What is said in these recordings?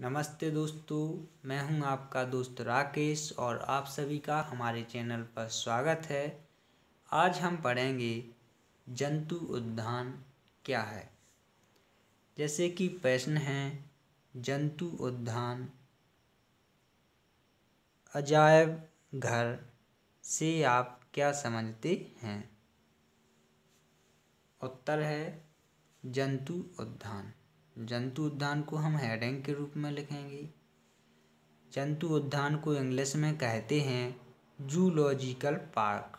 नमस्ते दोस्तों मैं हूं आपका दोस्त राकेश और आप सभी का हमारे चैनल पर स्वागत है आज हम पढ़ेंगे जंतु उद्यान क्या है जैसे कि प्रश्न है जंतु उद्यान अजायब घर से आप क्या समझते हैं उत्तर है जंतु उद्यान जंतु उद्यान को हम हेडिंग के रूप में लिखेंगे जंतु उद्यान को इंग्लिश में कहते हैं जूलॉजिकल पार्क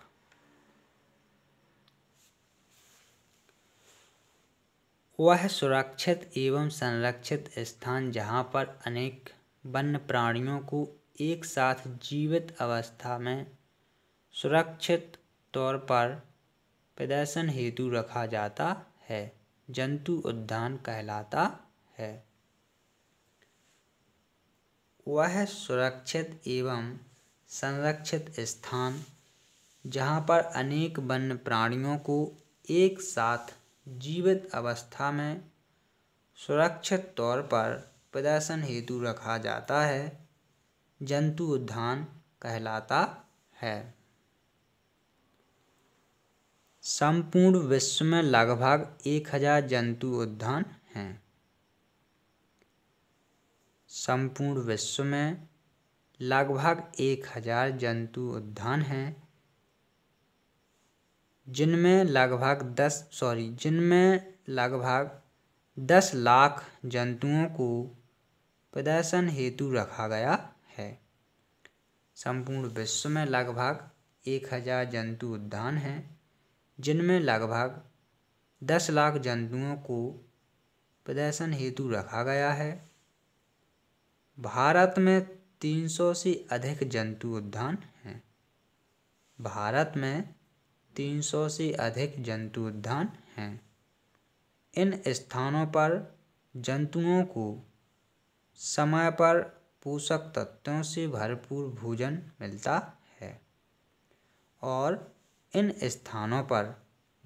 वह सुरक्षित एवं संरक्षित स्थान जहाँ पर अनेक वन्य प्राणियों को एक साथ जीवित अवस्था में सुरक्षित तौर पर प्रदर्शन हेतु रखा जाता है जंतु उद्यान कहलाता है वह सुरक्षित एवं संरक्षित स्थान जहाँ पर अनेक वन्य प्राणियों को एक साथ जीवित अवस्था में सुरक्षित तौर पर प्रदर्शन हेतु रखा जाता है जंतु उद्यान कहलाता है संपूर्ण विश्व में लगभग एक हजार जंतु उद्यान हैं संपूर्ण विश्व में लगभग एक हजार जंतु उद्यान हैं जिनमें लगभग दस सॉरी जिनमें लगभग दस लाख जंतुओं को प्रदर्शन हेतु रखा गया है संपूर्ण विश्व में लगभग एक हजार जंतु उद्यान हैं जिनमें लगभग दस लाख जंतुओं को प्रदर्शन हेतु रखा गया है भारत में तीन सौ से अधिक जंतु उद्यान हैं भारत में तीन सौ से अधिक जंतु उद्यान हैं इन स्थानों पर जंतुओं को समय पर पोषक तत्वों से भरपूर भोजन मिलता है और इन स्थानों पर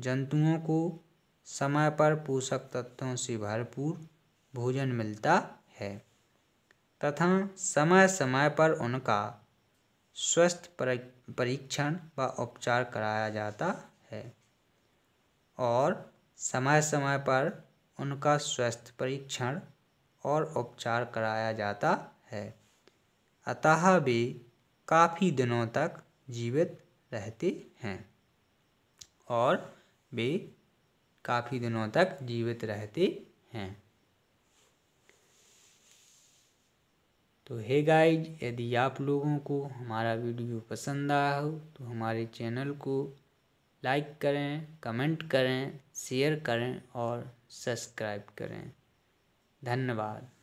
जंतुओं को समय पर पोषक तत्वों से भरपूर भोजन मिलता है तथा समय समय पर उनका स्वस्थ परीक्षण व उपचार कराया जाता है और समय समय पर उनका स्वस्थ परीक्षण और उपचार कराया जाता है अतः वे काफ़ी दिनों तक जीवित रहते हैं और वे काफ़ी दिनों तक जीवित रहते हैं तो हे गाइज यदि आप लोगों को हमारा वीडियो पसंद आया हो तो हमारे चैनल को लाइक करें कमेंट करें शेयर करें और सब्सक्राइब करें धन्यवाद